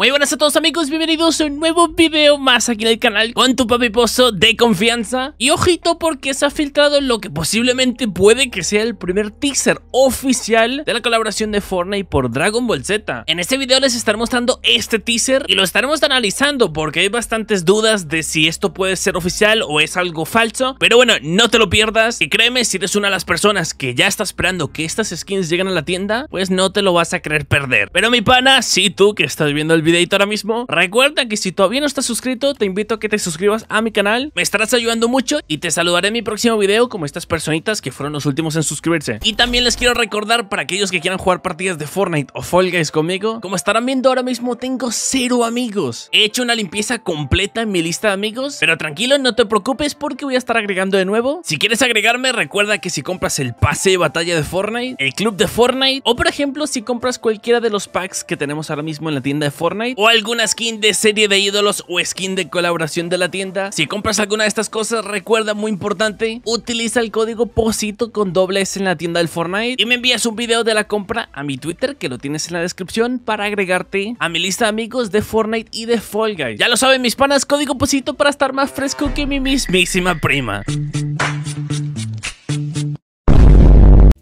Muy buenas a todos amigos, bienvenidos a un nuevo video más aquí en el canal con tu papi pozo de confianza Y ojito porque se ha filtrado lo que posiblemente puede que sea el primer teaser oficial de la colaboración de Fortnite por Dragon Ball Z En este video les estaré mostrando este teaser y lo estaremos analizando porque hay bastantes dudas de si esto puede ser oficial o es algo falso Pero bueno, no te lo pierdas y créeme si eres una de las personas que ya está esperando que estas skins lleguen a la tienda Pues no te lo vas a querer perder Pero mi pana, si tú que estás viendo el video ahora mismo. Recuerda que si todavía no estás suscrito, te invito a que te suscribas a mi canal. Me estarás ayudando mucho y te saludaré en mi próximo video como estas personitas que fueron los últimos en suscribirse. Y también les quiero recordar para aquellos que quieran jugar partidas de Fortnite o Fall Guys conmigo, como estarán viendo ahora mismo tengo cero amigos. He hecho una limpieza completa en mi lista de amigos, pero tranquilo, no te preocupes porque voy a estar agregando de nuevo. Si quieres agregarme, recuerda que si compras el pase de batalla de Fortnite, el club de Fortnite o por ejemplo si compras cualquiera de los packs que tenemos ahora mismo en la tienda de Fortnite, o alguna skin de serie de ídolos o skin de colaboración de la tienda. Si compras alguna de estas cosas, recuerda muy importante, utiliza el código POSITO con doble S en la tienda del Fortnite y me envías un video de la compra a mi Twitter que lo tienes en la descripción para agregarte a mi lista de amigos de Fortnite y de Fall Guys. Ya lo saben mis panas, código POSITO para estar más fresco que mi mismísima prima.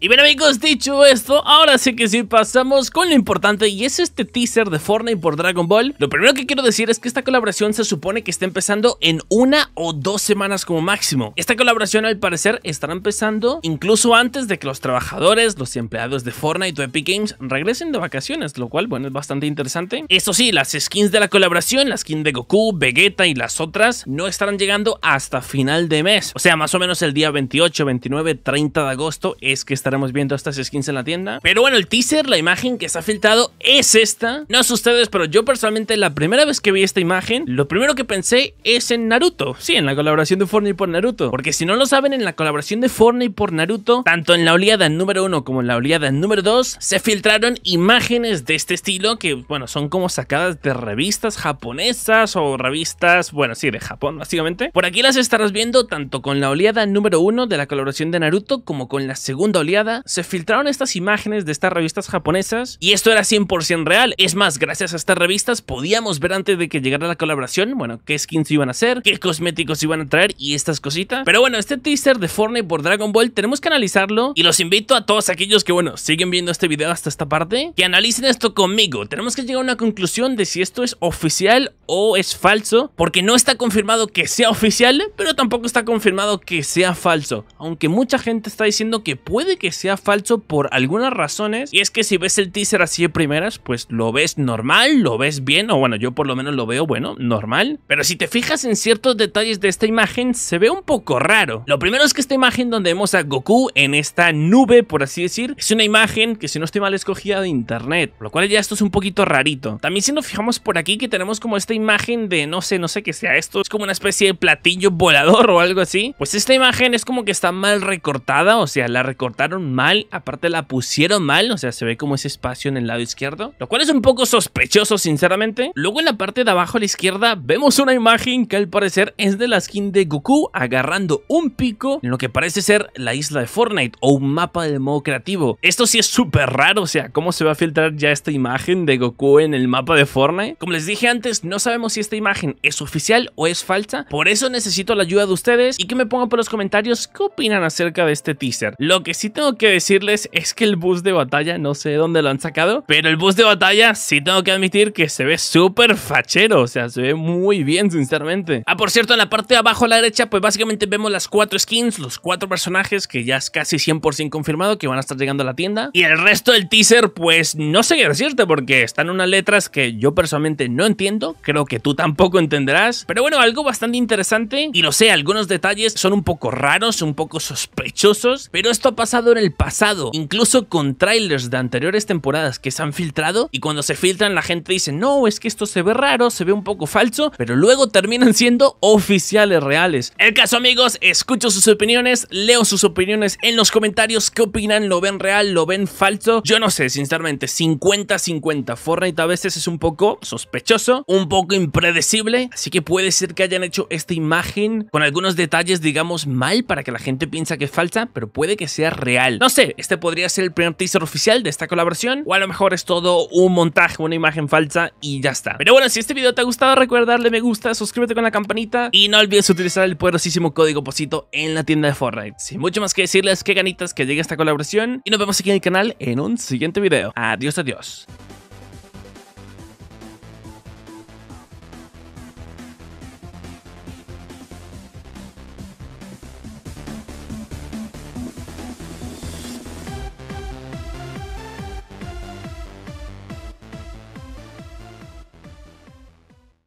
Y bien amigos, dicho esto, ahora sí que sí pasamos con lo importante y es este teaser de Fortnite por Dragon Ball. Lo primero que quiero decir es que esta colaboración se supone que está empezando en una o dos semanas como máximo. Esta colaboración al parecer estará empezando incluso antes de que los trabajadores, los empleados de Fortnite o Epic Games regresen de vacaciones, lo cual bueno es bastante interesante. Eso sí, las skins de la colaboración, la skin de Goku, Vegeta y las otras no estarán llegando hasta final de mes. O sea, más o menos el día 28, 29, 30 de agosto es que está estaremos viendo estas skins en la tienda. Pero bueno, el teaser, la imagen que se ha filtrado es esta. No sé ustedes, pero yo personalmente la primera vez que vi esta imagen, lo primero que pensé es en Naruto. Sí, en la colaboración de Fortnite por Naruto. Porque si no lo saben, en la colaboración de Fortnite por Naruto, tanto en la oleada número 1 como en la oleada número 2, se filtraron imágenes de este estilo que, bueno, son como sacadas de revistas japonesas o revistas, bueno, sí, de Japón, básicamente. Por aquí las estarás viendo tanto con la oleada número 1 de la colaboración de Naruto como con la segunda oleada se filtraron estas imágenes de estas revistas japonesas y esto era 100% real. Es más, gracias a estas revistas podíamos ver antes de que llegara la colaboración, bueno, qué skins iban a hacer, qué cosméticos iban a traer y estas cositas. Pero bueno, este teaser de Fortnite por Dragon Ball tenemos que analizarlo y los invito a todos aquellos que, bueno, siguen viendo este video hasta esta parte, que analicen esto conmigo. Tenemos que llegar a una conclusión de si esto es oficial o es falso, porque no está confirmado que sea oficial, pero tampoco está confirmado que sea falso, aunque mucha gente está diciendo que puede que sea falso por algunas razones. Y es que si ves el teaser así de primeras, pues lo ves normal, lo ves bien, o bueno, yo por lo menos lo veo, bueno, normal. Pero si te fijas en ciertos detalles de esta imagen, se ve un poco raro. Lo primero es que esta imagen donde vemos a Goku en esta nube, por así decir, es una imagen que si no estoy mal escogida de internet, lo cual ya esto es un poquito rarito. También si nos fijamos por aquí que tenemos como esta imagen de, no sé, no sé qué sea esto, es como una especie de platillo volador o algo así. Pues esta imagen es como que está mal recortada, o sea, la recortaron mal, aparte la pusieron mal, o sea, se ve como ese espacio en el lado izquierdo, lo cual es un poco sospechoso, sinceramente. Luego en la parte de abajo a la izquierda vemos una imagen que al parecer es de la skin de Goku agarrando un pico en lo que parece ser la isla de Fortnite o un mapa de modo creativo. Esto sí es súper raro, o sea, cómo se va a filtrar ya esta imagen de Goku en el mapa de Fortnite. Como les dije antes, no sabemos si esta imagen es oficial o es falsa, por eso necesito la ayuda de ustedes y que me pongan por los comentarios qué opinan acerca de este teaser. Lo que sí tengo que decirles es que el bus de batalla, no sé dónde lo han sacado, pero el bus de batalla sí tengo que admitir que se ve súper fachero, o sea, se ve muy bien, sinceramente. Ah, por cierto, en la parte de abajo a la derecha, pues básicamente vemos las cuatro skins, los cuatro personajes que ya es casi 100% confirmado que van a estar llegando a la tienda. Y el resto del teaser, pues no sé qué decirte porque están unas letras que yo personalmente no entiendo, creo que tú tampoco entenderás, pero bueno, algo bastante interesante y lo sé, algunos detalles son un poco raros, un poco sospechosos, pero esto ha pasado en el pasado, incluso con trailers de anteriores temporadas que se han filtrado y cuando se filtran la gente dice, no, es que esto se ve raro, se ve un poco falso, pero luego terminan siendo oficiales reales. El caso amigos, escucho sus opiniones, leo sus opiniones en los comentarios, ¿qué opinan? ¿Lo ven real? ¿Lo ven falso? Yo no sé, sinceramente, 50-50. Fortnite a veces es un poco sospechoso, un poco impredecible, así que puede ser que hayan hecho esta imagen con algunos detalles, digamos, mal para que la gente piensa que es falsa, pero puede que sea real no sé, este podría ser el primer teaser oficial de esta colaboración, o a lo mejor es todo un montaje, una imagen falsa y ya está. Pero bueno, si este video te ha gustado, recuerda darle me gusta, suscríbete con la campanita y no olvides utilizar el poderosísimo código POSITO en la tienda de Fortnite. Sin mucho más que decirles, qué ganitas que llegue esta colaboración y nos vemos aquí en el canal en un siguiente video. Adiós, adiós.